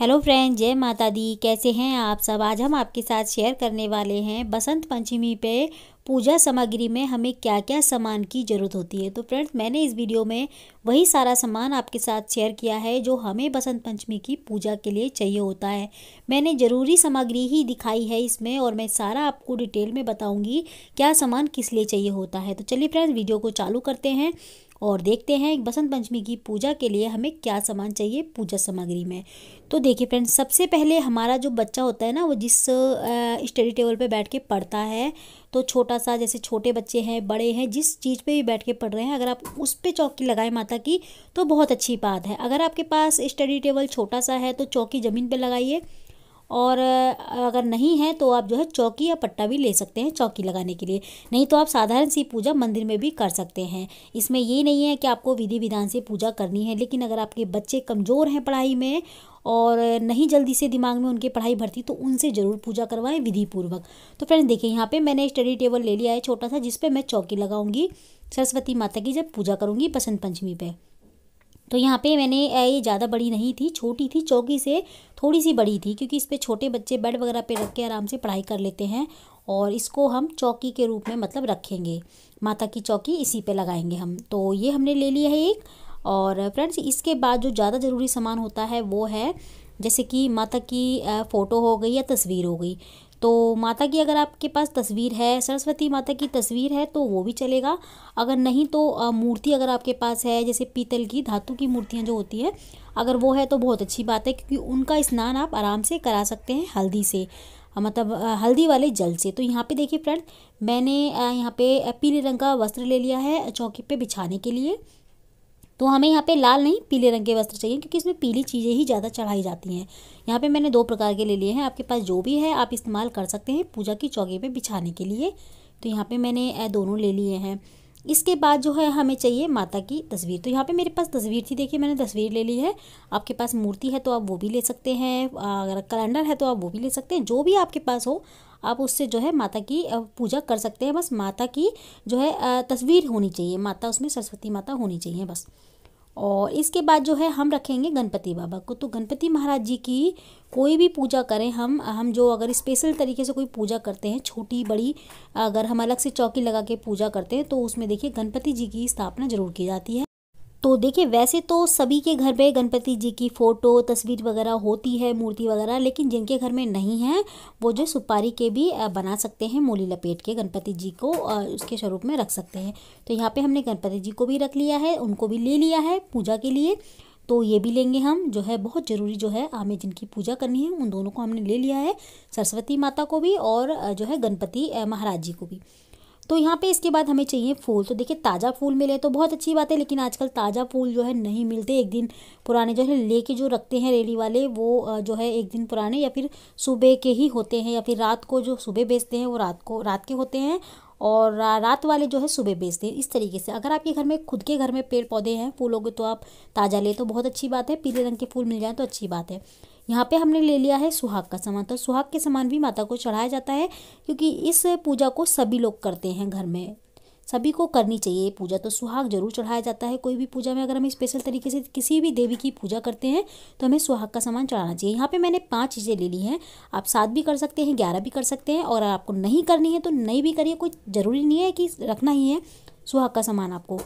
hello friend जय माता दी कैसे हैं आप सब आज हम आपके साथ शेयर करने वाले हैं बसंत पंचमी पे पूजा सामग्री में हमें क्या क्या सामान की ज़रूरत होती है तो फ्रेंड्स मैंने इस वीडियो में वही सारा सामान आपके साथ शेयर किया है जो हमें बसंत पंचमी की पूजा के लिए चाहिए होता है मैंने ज़रूरी सामग्री ही दिखाई है इसमें और मैं सारा आपको डिटेल में बताऊंगी क्या सामान किस लिए चाहिए होता है तो चलिए फ्रेंड्स वीडियो को चालू करते हैं और देखते हैं बसंत पंचमी की पूजा के लिए हमें क्या सामान चाहिए पूजा सामग्री में तो देखिए फ्रेंड्स सबसे पहले हमारा जो बच्चा होता है ना वो जिस स्टडी टेबल पे बैठ के पढ़ता है तो छोटा सा जैसे छोटे बच्चे हैं बड़े हैं जिस चीज़ पे भी बैठ के पढ़ रहे हैं अगर आप उस पर चौकी लगाएं माता की तो बहुत अच्छी बात है अगर आपके पास स्टडी टेबल छोटा सा है तो चौकी ज़मीन पर लगाइए और अगर नहीं है तो आप जो है चौकी या पट्टा भी ले सकते हैं चौकी लगाने के लिए नहीं तो आप साधारण सी पूजा मंदिर में भी कर सकते हैं इसमें ये नहीं है कि आपको विधि विधान से पूजा करनी है लेकिन अगर आपके बच्चे कमज़ोर हैं पढ़ाई में और नहीं जल्दी से दिमाग में उनकी पढ़ाई भरती तो उनसे ज़रूर पूजा करवाएं विधि पूर्वक तो फ्रेंड देखिए यहाँ पे मैंने स्टडी टेबल ले लिया है छोटा सा जिस पे मैं चौकी लगाऊंगी सरस्वती माता की जब पूजा करूँगी बसंत पंचमी पे तो यहाँ पे मैंने ये ज़्यादा बड़ी नहीं थी छोटी थी चौकी से थोड़ी सी बड़ी थी क्योंकि इस पर छोटे बच्चे बेड वगैरह पे रख के आराम से पढ़ाई कर लेते हैं और इसको हम चौकी के रूप में मतलब रखेंगे माता की चौकी इसी पे लगाएंगे हम तो ये हमने ले लिया है एक और फ्रेंड्स इसके बाद जो ज़्यादा ज़रूरी सामान होता है वो है जैसे कि माता की फ़ोटो हो गई या तस्वीर हो गई तो माता की अगर आपके पास तस्वीर है सरस्वती माता की तस्वीर है तो वो भी चलेगा अगर नहीं तो मूर्ति अगर आपके पास है जैसे पीतल की धातु की मूर्तियाँ जो होती हैं अगर वो है तो बहुत अच्छी बात है क्योंकि उनका स्नान आप आराम से करा सकते हैं हल्दी से मतलब हल्दी वाले जल से तो यहाँ पे देखिए फ्रेंड मैंने यहाँ पे पीले रंग का वस्त्र ले लिया है चौकी पे बिछाने के लिए तो हमें यहाँ पे लाल नहीं पीले रंग के वस्त्र चाहिए क्योंकि इसमें पीली चीज़ें ही ज़्यादा चढ़ाई जाती हैं यहाँ पे मैंने दो प्रकार के ले लिए हैं आपके पास जो भी है आप इस्तेमाल कर सकते हैं पूजा की चौकी पे बिछाने के लिए तो यहाँ पे मैंने दोनों ले लिए हैं इसके बाद जो है हमें चाहिए माता की तस्वीर तो यहाँ पे मेरे पास तस्वीर थी देखिए मैंने तस्वीर ले ली है आपके पास मूर्ति है तो आप वो भी ले सकते हैं अगर कैलेंडर है तो आप वो भी ले सकते हैं जो भी आपके पास हो आप उससे जो है माता की पूजा कर सकते हैं बस माता की जो है तस्वीर होनी चाहिए माता उसमें सरस्वती माता होनी चाहिए बस और इसके बाद जो है हम रखेंगे गणपति बाबा को तो गणपति महाराज जी की कोई भी पूजा करें हम हम जो अगर स्पेशल तरीके से कोई पूजा करते हैं छोटी बड़ी अगर हम अलग से चौकी लगा के पूजा करते हैं तो उसमें देखिए गणपति जी की स्थापना जरूर की जाती है तो देखिए वैसे तो सभी के घर में गणपति जी की फ़ोटो तस्वीर वगैरह होती है मूर्ति वगैरह लेकिन जिनके घर में नहीं है वो जो सुपारी के भी बना सकते हैं मूली लपेट के गणपति जी को उसके स्वरूप में रख सकते हैं तो यहाँ पे हमने गणपति जी को भी रख लिया है उनको भी ले लिया है पूजा के लिए तो ये भी लेंगे हम जो है बहुत ज़रूरी जो है हमें जिनकी पूजा करनी है उन दोनों को हमने ले लिया है सरस्वती माता को भी और जो है गणपति महाराज जी को भी तो यहाँ पे इसके बाद हमें चाहिए फूल तो देखिए ताज़ा फूल मिले तो बहुत अच्छी बात है लेकिन आजकल ताज़ा फूल जो है नहीं मिलते एक दिन पुराने जो है लेके जो रखते हैं रेली वाले वो जो है एक दिन पुराने या फिर सुबह के ही होते हैं या फिर रात को जो सुबह बेचते हैं वो रात को रात के होते हैं और रात वाले जो है सुबह बेचते हैं इस तरीके से अगर आपके घर में खुद के घर में पेड़ पौधे हैं फूलों के तो आप ताज़ा ले तो बहुत अच्छी बात है पीले रंग के फूल मिल जाए तो अच्छी बात है यहाँ पे हमने ले लिया है सुहाग का सामान तो सुहाग के सामान भी माता को चढ़ाया जाता है क्योंकि इस पूजा को सभी लोग करते हैं घर में सभी को करनी चाहिए पूजा तो सुहाग जरूर चढ़ाया जाता है कोई भी पूजा में अगर हम स्पेशल तरीके से किसी भी देवी की पूजा करते हैं तो हमें सुहाग का सामान चढ़ाना चाहिए यहाँ पे मैंने पांच चीज़ें ले ली हैं आप सात भी कर सकते हैं ग्यारह भी कर सकते हैं और आपको नहीं करनी है तो नहीं भी करिए कोई ज़रूरी नहीं है कि रखना ही है सुहाग का सामान आपको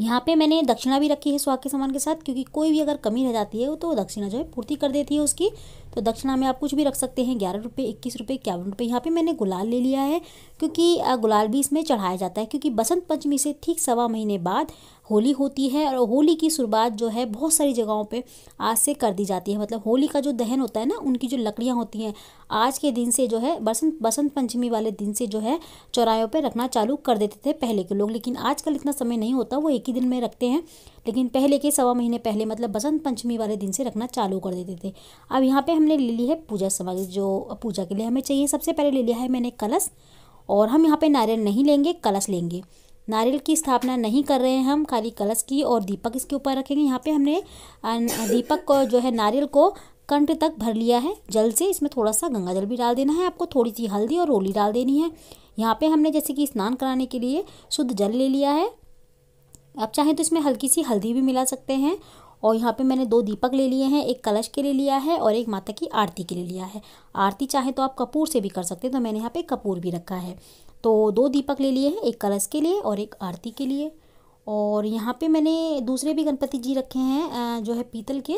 यहाँ पे मैंने दक्षिणा भी रखी है सुहाग के सामान के साथ क्योंकि कोई भी अगर कमी रह जाती है तो दक्षिणा जो है पूर्ति कर देती है उसकी तो दक्षिणा में आप कुछ भी रख सकते हैं ग्यारह रुपये इक्कीस रुपये इक्यावन रुपये यहाँ पे मैंने गुलाल ले लिया है क्योंकि गुलाल भी इसमें चढ़ाया जाता है क्योंकि बसंत पंचमी से ठीक सवा महीने बाद होली होती है और होली की शुरुआत जो है बहुत सारी जगहों पे आज से कर दी जाती है मतलब होली का जो दहन होता है ना उनकी जो लकड़ियाँ होती हैं आज के दिन से जो है बसंत बसंत पंचमी वाले दिन से जो है चौराहों पर रखना चालू कर देते थे पहले के लोग लेकिन आजकल इतना समय नहीं होता वो एक ही दिन में रखते हैं लेकिन पहले के सवा महीने पहले मतलब बसंत पंचमी वाले दिन से रखना चालू कर देते थे अब यहाँ पर हमने ले ली है पूजा सामग्री जो पूजा के लिए हमें चाहिए सबसे पहले ले लिया है मैंने कलश और हम यहाँ पे नारियल नहीं लेंगे कलश लेंगे नारियल की स्थापना नहीं कर रहे हैं हम खाली कलश की और दीपक इसके ऊपर रखेंगे यहाँ पे हमने दीपक को जो है नारियल को कंठ तक भर लिया है जल से इसमें थोड़ा सा गंगा जल भी डाल देना है आपको थोड़ी सी हल्दी और रोली डाल देनी है यहाँ पे हमने जैसे कि स्नान कराने के लिए शुद्ध जल ले लिया है आप चाहें तो इसमें हल्की सी हल्दी भी मिला सकते हैं और यहाँ पे मैंने दो दीपक ले लिए हैं एक कलश के लिए लिया है और एक माता की आरती के लिए लिया है आरती चाहे तो आप कपूर से भी कर सकते हैं तो मैंने यहाँ पे कपूर भी रखा है तो दो दीपक ले लिए हैं एक कलश के लिए और एक आरती के लिए और यहाँ पे मैंने दूसरे भी गणपति जी रखे हैं जो है पीतल के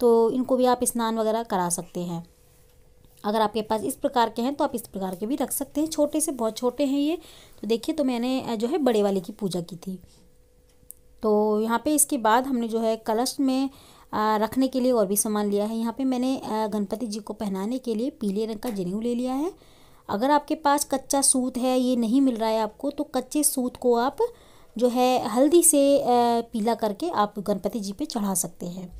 तो इनको भी आप स्नान वगैरह करा सकते हैं अगर आपके पास इस प्रकार के हैं तो आप इस प्रकार के भी रख सकते हैं छोटे से बहुत छोटे हैं ये तो देखिए तो मैंने जो है बड़े वाले की पूजा की थी तो यहाँ पे इसके बाद हमने जो है कलश में रखने के लिए और भी सामान लिया है यहाँ पे मैंने गणपति जी को पहनाने के लिए पीले रंग का जनेऊ ले लिया है अगर आपके पास कच्चा सूत है ये नहीं मिल रहा है आपको तो कच्चे सूत को आप जो है हल्दी से पीला करके आप गणपति जी पे चढ़ा सकते हैं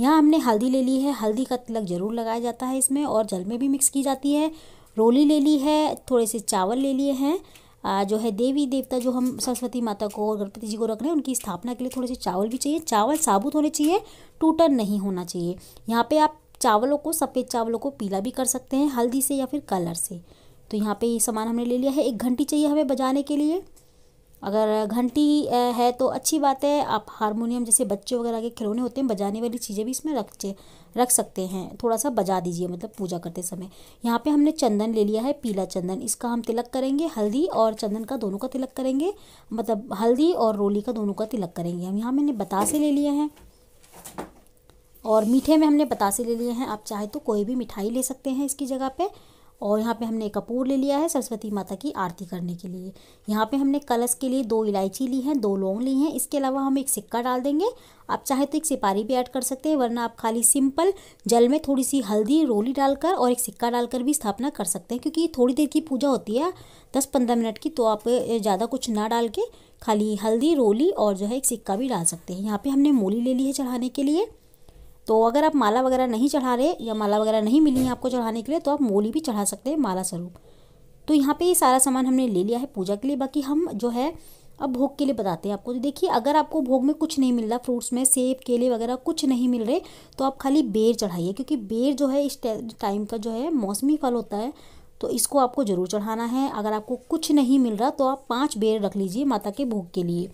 यहाँ हमने हल्दी ले ली है हल्दी का तिलक ज़रूर लगाया जाता है इसमें और जल में भी मिक्स की जाती है रोली ले ली है थोड़े से चावल ले लिए हैं जो है देवी देवता जो हम सरस्वती माता को और गणपति जी को रख रहे हैं उनकी स्थापना के लिए थोड़े से चावल भी चाहिए चावल साबुत होने चाहिए टूटन नहीं होना चाहिए यहाँ पर आप चावलों को सफ़ेद चावलों को पीला भी कर सकते हैं हल्दी से या फिर कलर से तो यहाँ पे ये सामान हमने ले लिया है एक घंटी चाहिए हमें बजाने के लिए अगर घंटी है तो अच्छी बात है आप हारमोनियम जैसे बच्चे वगैरह के खिलौने होते हैं बजाने वाली चीज़ें भी इसमें रख रख सकते हैं थोड़ा सा बजा दीजिए मतलब पूजा करते समय यहाँ पे हमने चंदन ले लिया है पीला चंदन इसका हम तिलक करेंगे हल्दी और चंदन का दोनों का तिलक करेंगे मतलब हल्दी और रोली का दोनों का तिलक करेंगे हम यहाँ मैंने बतासे ले लिए हैं और मीठे में हमने बतासे ले लिए हैं आप चाहे तो कोई भी मिठाई ले सकते हैं इसकी जगह पर और यहाँ पे हमने कपूर ले लिया है सरस्वती माता की आरती करने के लिए यहाँ पे हमने कलश के लिए दो इलायची ली हैं दो लौंग ली हैं इसके अलावा हम एक सिक्का डाल देंगे आप चाहे तो एक सिपारी भी ऐड कर सकते हैं वरना आप खाली सिंपल जल में थोड़ी सी हल्दी रोली डालकर और एक सिक्का डालकर भी स्थापना कर सकते हैं क्योंकि थोड़ी देर की पूजा होती है दस पंद्रह मिनट की तो आप ज़्यादा कुछ ना डाल के खाली हल्दी रोली और जो है एक सिक्का भी डाल सकते हैं यहाँ पर हमने मूली ले ली है चढ़ाने के लिए तो अगर आप माला वगैरह नहीं चढ़ा रहे या माला वगैरह नहीं मिली है आपको चढ़ाने के लिए तो आप मोली भी चढ़ा सकते हैं माला स्वरूप तो यहाँ पे ये सारा सामान हमने ले लिया है पूजा के लिए बाकी हम जो है अब भोग के लिए बताते हैं आपको तो देखिए अगर आपको भोग में कुछ नहीं मिल रहा फ्रूट्स में सेब केले वगैरह कुछ नहीं मिल रहे तो आप खाली बेर चढ़ाइए क्योंकि बेर जो है इस टाइम का जो है मौसमी फल होता है तो इसको आपको ज़रूर चढ़ाना है अगर आपको कुछ नहीं मिल रहा तो आप पाँच बेर रख लीजिए माता के भोग के लिए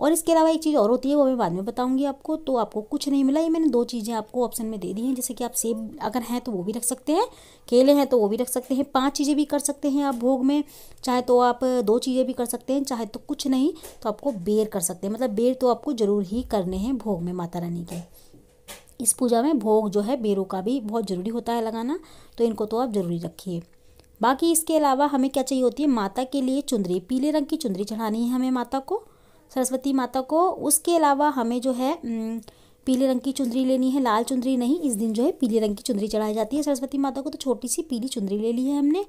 और इसके अलावा एक चीज़ और होती है वो मैं बाद में बताऊँगी आपको तो आपको कुछ नहीं मिला ये मैंने दो चीज़ें आपको ऑप्शन में दे दी हैं जैसे कि आप सेब अगर हैं तो वो भी रख सकते हैं केले हैं तो वो भी रख सकते हैं पाँच चीज़ें भी कर सकते हैं आप भोग में चाहे तो आप दो चीज़ें भी कर सकते हैं चाहे तो कुछ नहीं तो आपको बेर कर सकते हैं मतलब बेर तो आपको ज़रूर ही करने हैं भोग में माता रानी के इस पूजा में भोग जो है बेरों का भी बहुत ज़रूरी होता है लगाना तो इनको तो आप ज़रूरी रखिए बाकी इसके अलावा हमें क्या चाहिए होती है माता के लिए चुंदरी पीले रंग की चुंदरी चढ़ानी है हमें माता को सरस्वती माता को उसके अलावा हमें जो है पीले रंग की चुंदरी लेनी है लाल चुंदरी नहीं इस दिन जो है पीले रंग की चुंदरी चढ़ाई जाती है सरस्वती माता को तो छोटी सी पीली चुंदरी ले ली है हमने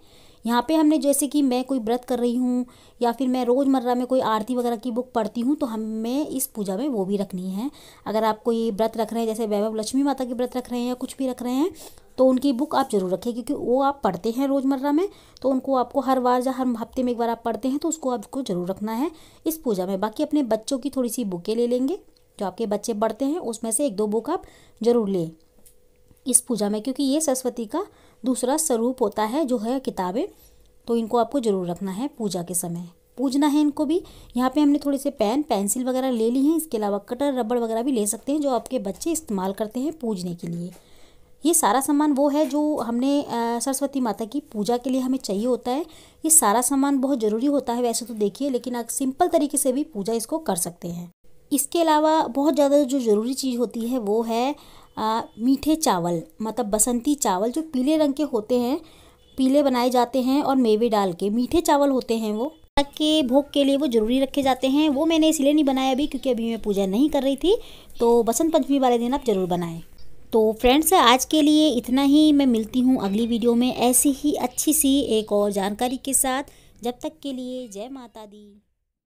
यहाँ पे हमने जैसे कि मैं कोई व्रत कर रही हूँ या फिर मैं रोज़मर्रा में कोई आरती वगैरह की बुक पढ़ती हूँ तो हमें इस पूजा में वो भी रखनी है अगर आप कोई व्रत रख रहे हैं जैसे वैभव लक्ष्मी माता के व्रत रख रहे हैं या कुछ भी रख रहे हैं तो उनकी बुक आप ज़रूर रखें क्योंकि वो आप पढ़ते हैं रोज़मर्रा में तो उनको आपको हर बार या हर हफ्ते में एक बार आप पढ़ते हैं तो उसको आपको ज़रूर रखना है इस पूजा में बाकी अपने बच्चों की थोड़ी सी बुकें ले लेंगे जो आपके बच्चे पढ़ते हैं उसमें से एक दो बुक आप जरूर लें इस पूजा में क्योंकि ये सरस्वती का दूसरा स्वरूप होता है जो है किताबें तो इनको आपको ज़रूर रखना है पूजा के समय पूजना है इनको भी यहाँ पे हमने थोड़े से पेन पेंसिल वगैरह ले ली हैं इसके अलावा कटर रबड़ वगैरह भी ले सकते हैं जो आपके बच्चे इस्तेमाल करते हैं पूजने के लिए ये सारा सामान वो है जो हमने सरस्वती माता की पूजा के लिए हमें चाहिए होता है ये सारा सामान बहुत ज़रूरी होता है वैसे तो देखिए लेकिन आप सिंपल तरीके से भी पूजा इसको कर सकते हैं इसके अलावा बहुत ज़्यादा जो ज़रूरी चीज़ होती है वो है आ, मीठे चावल मतलब बसंती चावल जो पीले रंग के होते हैं पीले बनाए जाते हैं और मेवे डाल के मीठे चावल होते हैं वो के भोग के लिए वो ज़रूरी रखे जाते हैं वो मैंने इसलिए नहीं बनाया अभी क्योंकि अभी मैं पूजा नहीं कर रही थी तो बसंत पंचमी वाले दिन आप ज़रूर बनाएं तो फ्रेंड्स आज के लिए इतना ही मैं मिलती हूँ अगली वीडियो में ऐसी ही अच्छी सी एक और जानकारी के साथ जब तक के लिए जय माता दी